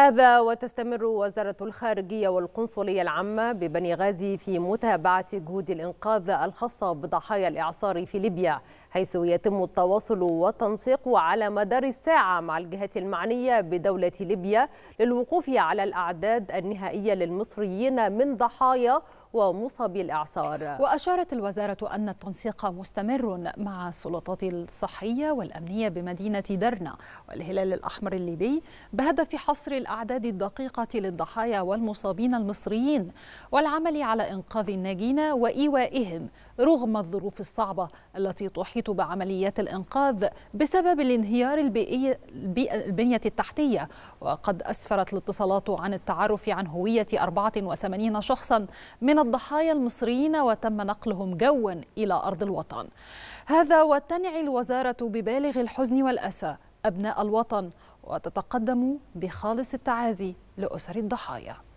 هذا وتستمر وزارة الخارجية والقنصلية العامة ببني غازي في متابعة جهود الإنقاذ الخاصة بضحايا الإعصار في ليبيا حيث يتم التواصل والتنسيق على مدار الساعة مع الجهات المعنية بدولة ليبيا للوقوف على الأعداد النهائية للمصريين من ضحايا ومصابي الإعصار وأشارت الوزارة أن التنسيق مستمر مع السلطات الصحية والأمنية بمدينة درنا والهلال الأحمر الليبي بهدف حصر الأعداد الدقيقة للضحايا والمصابين المصريين والعمل على إنقاذ الناجين وإيوائهم رغم الظروف الصعبة التي تحيط بعمليات الإنقاذ بسبب الانهيار البيئي البنية التحتية وقد أسفرت الاتصالات عن التعرف عن هوية 84 شخصا من الضحايا المصريين وتم نقلهم جوا إلى أرض الوطن هذا وتنعي الوزارة ببالغ الحزن والأسى أبناء الوطن وتتقدم بخالص التعازي لأسر الضحايا